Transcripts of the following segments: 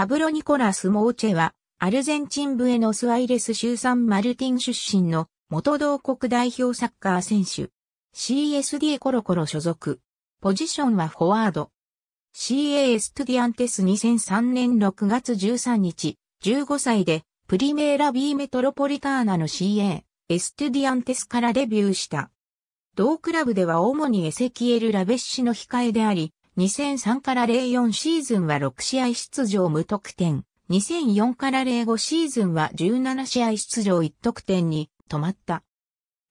パブロ・ニコラス・モーチェは、アルゼンチンブエノスアイレス州サンマルティン出身の元同国代表サッカー選手。CSD コロコロ所属。ポジションはフォワード。CA エストゥディアンテス2003年6月13日、15歳でプリメーラビー・メトロポリターナの CA エストゥディアンテスからデビューした。同クラブでは主にエセキエル・ラベッシの控えであり、2003から04シーズンは6試合出場無得点。2004から05シーズンは17試合出場1得点に止まった。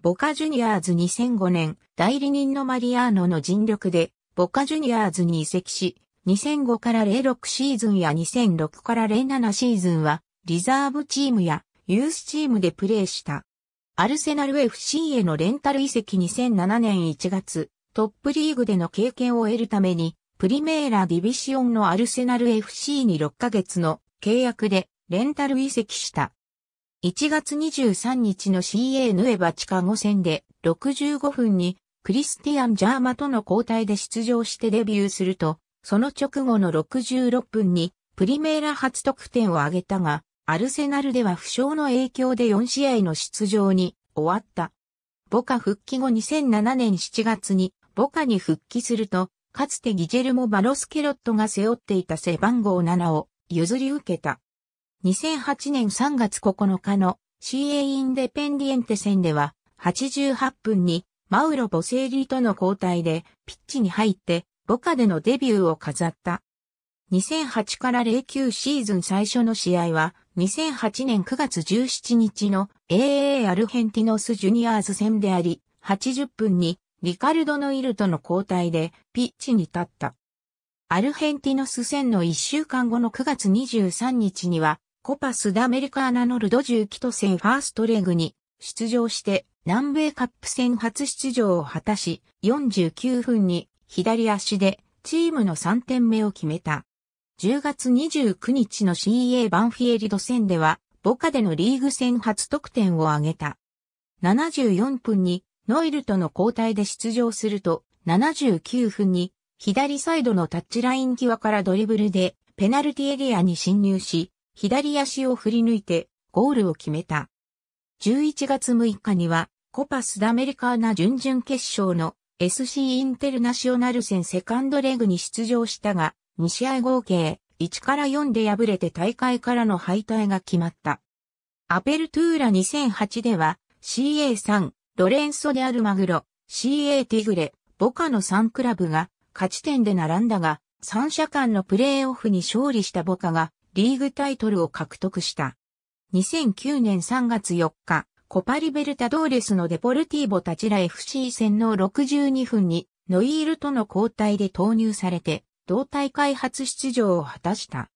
ボカジュニアーズ2005年、代理人のマリアーノの尽力で、ボカジュニアーズに移籍し、2005から06シーズンや2006から07シーズンは、リザーブチームやユースチームでプレーした。アルセナル FC へのレンタル移籍2007年1月、トップリーグでの経験を得るために、プリメーラディビシオンのアルセナル FC に6ヶ月の契約でレンタル移籍した。1月23日の CA ヌエバ地下5戦で65分にクリスティアン・ジャーマとの交代で出場してデビューすると、その直後の66分にプリメーラ初得点を挙げたが、アルセナルでは負傷の影響で4試合の出場に終わった。ボカ復帰後2007年7月にボカに復帰すると、かつてギジェルモ・バロスケロットが背負っていた背番号7を譲り受けた。2008年3月9日の CA インデペンディエンテ戦では、88分にマウロ・ボセーリーとの交代でピッチに入ってボカでのデビューを飾った。2008から09シーズン最初の試合は2008年9月17日の AA アルヘンティノスジュニアーズ戦であり、80分にリカルドのイルとの交代でピッチに立った。アルヘンティノス戦の1週間後の9月23日には、コパスダメリカーナノルドュー・キト戦ファーストレグに出場して南米カップ戦初出場を果たし、49分に左足でチームの3点目を決めた。10月29日の CA バンフィエリド戦では、ボカでのリーグ戦初得点を挙げた。74分にノイルとの交代で出場すると、79分に、左サイドのタッチライン際からドリブルで、ペナルティエリアに侵入し、左足を振り抜いて、ゴールを決めた。11月6日には、コパスダメリカーナ準々決勝の SC インテルナショナル戦セカンドレグに出場したが、2試合合計1から4で敗れて大会からの敗退が決まった。アペルトゥーラ2008では CA3 ロレンソであるマグロ、CA ティグレ、ボカの3クラブが勝ち点で並んだが、3社間のプレーオフに勝利したボカがリーグタイトルを獲得した。2009年3月4日、コパリベルタドーレスのデポルティーボタチラ FC 戦の62分にノイールとの交代で投入されて、同大会初出場を果たした。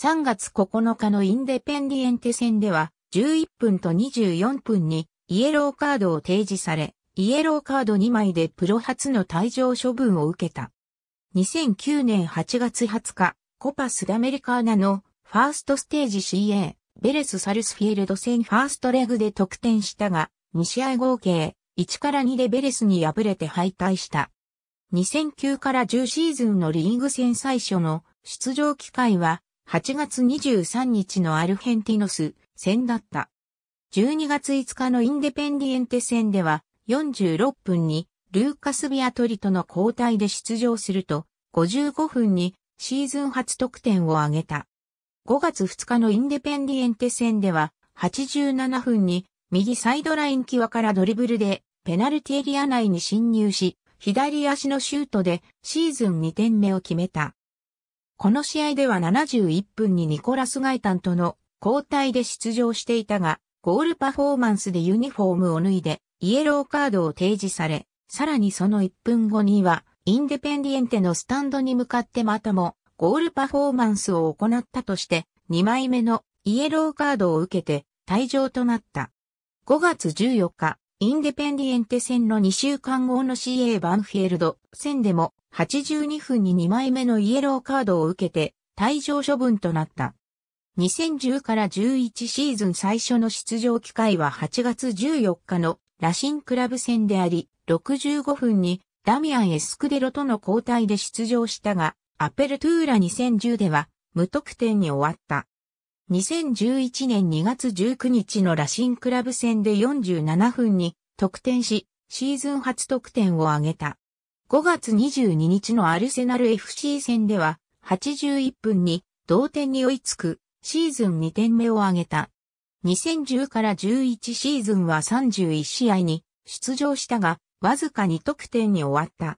3月9日のインデペンディエンテ戦では、11分と24分にイエローカードを提示され、イエローカード2枚でプロ初の退場処分を受けた。2009年8月20日、コパスダメリカーナのファーストステージ CA、ベレス・サルスフィールド戦ファーストレグで得点したが、2試合合計、1から2でベレスに敗れて敗退した。2009から10シーズンのリーグ戦最初の出場機会は8月23日のアルヘンティノス戦だった。12月5日のインデペンディエンテ戦では、46分にルーカス・ビアトリとの交代で出場すると、55分にシーズン初得点を挙げた。5月2日のインデペンディエンテ戦では、87分に右サイドライン際からドリブルでペナルティエリア内に侵入し、左足のシュートでシーズン2点目を決めた。この試合では71分にニコラス・ガイタンとの交代で出場していたが、ゴールパフォーマンスでユニフォームを脱いで、イエローカードを提示され、さらにその1分後には、インデペンディエンテのスタンドに向かってまたも、ゴールパフォーマンスを行ったとして、2枚目のイエローカードを受けて退場となった。5月14日、インデペンディエンテ戦の2週間後の CA バンフィールド戦でも82分に2枚目のイエローカードを受けて退場処分となった。2010から11シーズン最初の出場機会は8月14日のラシンクラブ戦であり、65分にダミアン・エスクデロとの交代で出場したが、アペルトゥーラ2010では無得点に終わった。2011年2月19日のラシンクラブ戦で47分に得点し、シーズン初得点を挙げた。5月22日のアルセナル FC 戦では81分に同点に追いつくシーズン2点目を挙げた。2010から11シーズンは31試合に出場したが、わずか2得点に終わった。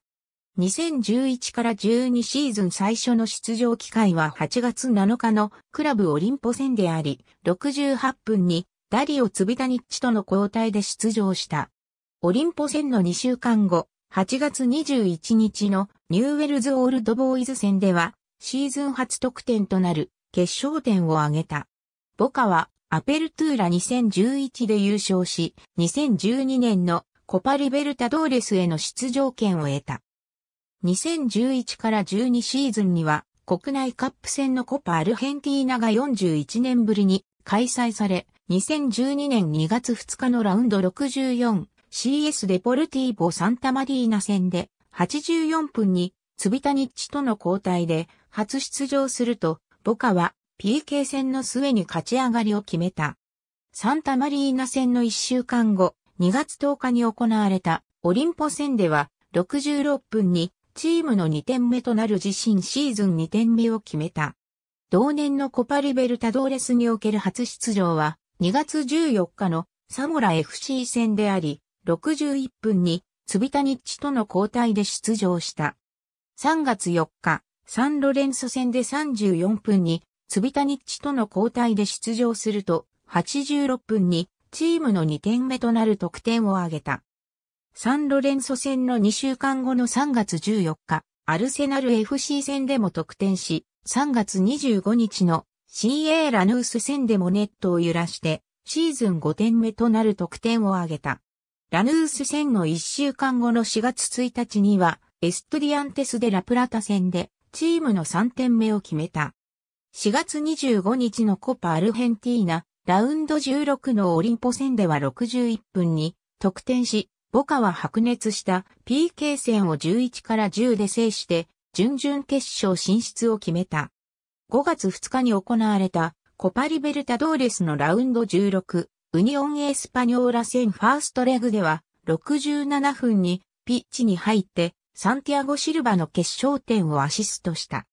2011から12シーズン最初の出場機会は8月7日のクラブオリンポ戦であり、68分にダリオ・ツビタニッチとの交代で出場した。オリンポ戦の2週間後、8月21日のニューウェルズ・オールドボーイズ戦では、シーズン初得点となる決勝点を挙げた。ボカはアペルトゥーラ2011で優勝し、2012年のコパリベルタドーレスへの出場権を得た。2011から12シーズンには国内カップ戦のコパアルヘンティーナが41年ぶりに開催され、2012年2月2日のラウンド 64CS デポルティーボ・サンタマリーナ戦で84分にツビタニッチとの交代で初出場するとボカは PK 戦の末に勝ち上がりを決めた。サンタマリーナ戦の1週間後、2月10日に行われたオリンポ戦では66分にチームの2点目となる自身シーズン2点目を決めた。同年のコパリベルタドーレスにおける初出場は2月14日のサモラ FC 戦であり、61分にツビタニッチとの交代で出場した。3月4日、サンロレンソ戦で34分に、ツビタニッチとの交代で出場すると、86分に、チームの2点目となる得点を挙げた。サンロレンソ戦の2週間後の3月14日、アルセナル FC 戦でも得点し、3月25日の CA ラヌース戦でもネットを揺らして、シーズン5点目となる得点を挙げた。ラヌース戦の1週間後の4月1日には、エストリアンテスでラプラタ戦で、チームの3点目を決めた。4月25日のコパアルヘンティーナ、ラウンド16のオリンポ戦では61分に得点し、ボカは白熱した PK 戦を11から10で制して、準々決勝進出を決めた。5月2日に行われたコパリベルタドーレスのラウンド16、ウニオンエスパニョーラ戦ファーストレグでは、67分にピッチに入ってサンティアゴ・シルバの決勝点をアシストした。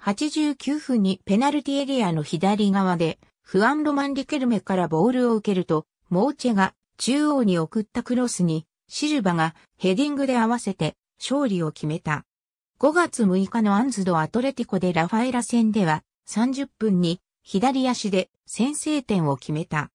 89分にペナルティエリアの左側で、フアン・ロマン・リケルメからボールを受けると、モーチェが中央に送ったクロスに、シルバがヘディングで合わせて勝利を決めた。5月6日のアンズド・アトレティコでラファエラ戦では、30分に左足で先制点を決めた。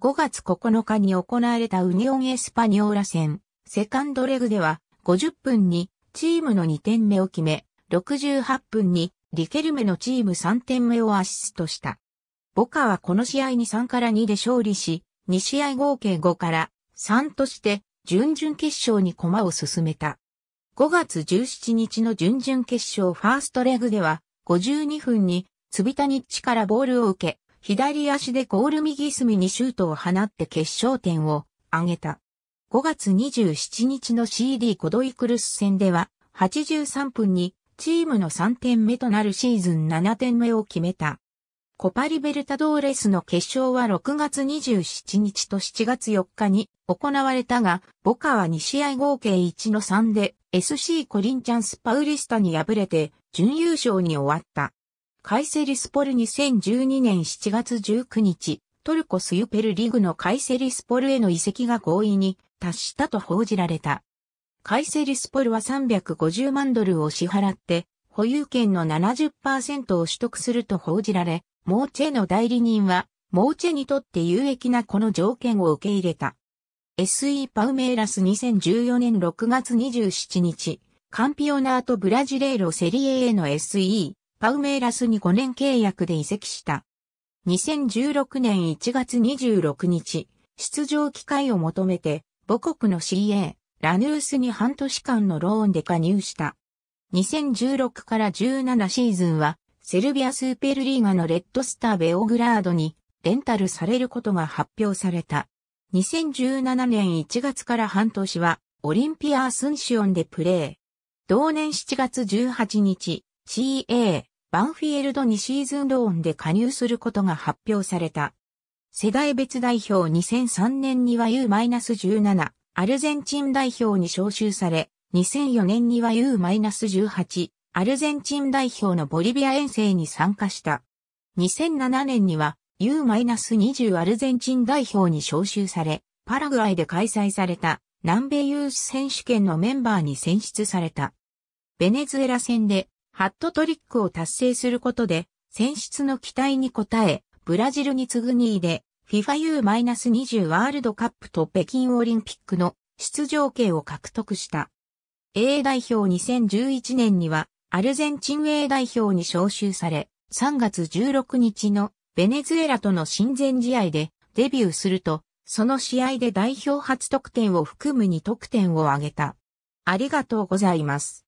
5月9日に行われたウニオン・エスパニオーラ戦、セカンドレグでは50分にチームの2点目を決め、68分にリケルメのチーム3点目をアシストした。ボカはこの試合に3から2で勝利し、2試合合計5から3として準々決勝に駒を進めた。5月17日の準々決勝ファーストレグでは、52分に、つびたニッチからボールを受け、左足でゴール右隅にシュートを放って決勝点を挙げた。5月27日の CD コドイクルス戦では、83分にチームの3点目となるシーズン7点目を決めた。コパリベルタドーレスの決勝は6月27日と7月4日に行われたが、ボカは2試合合計1の3で SC コリンチャンスパウリスタに敗れて準優勝に終わった。カイセリスポル2012年7月19日、トルコスユペルリグのカイセリスポルへの移籍が合意に達したと報じられた。カイセリスポルは350万ドルを支払って、保有権の70%を取得すると報じられ、モーチェの代理人は、モーチェにとって有益なこの条件を受け入れた。SE パウメイラス2014年6月27日、カンピオナートブラジレーロセリエへの SE、パウメイラスに5年契約で移籍した。2016年1月26日、出場機会を求めて、母国の CA、ラヌースに半年間のローンで加入した。2016から17シーズンは、セルビアスーペルリーガのレッドスターベオグラードにレンタルされることが発表された。2017年1月から半年は、オリンピア・アスンシオンでプレー。同年7月18日、CA、バンフィールドにシーズンローンで加入することが発表された。世代別代表2003年には U-17、アルゼンチン代表に招集され、2004年には U-18、アルゼンチン代表のボリビア遠征に参加した。2007年には U-20 アルゼンチン代表に招集され、パラグアイで開催された南米ユース選手権のメンバーに選出された。ベネズエラ戦でハットトリックを達成することで選出の期待に応え、ブラジルに次ぐ2位で、FIFAU-20 ワールドカップと北京オリンピックの出場権を獲得した。A 代表2011年には、アルゼンチン A 代表に招集され、3月16日のベネズエラとの親善試合でデビューすると、その試合で代表初得点を含む2得点を挙げた。ありがとうございます。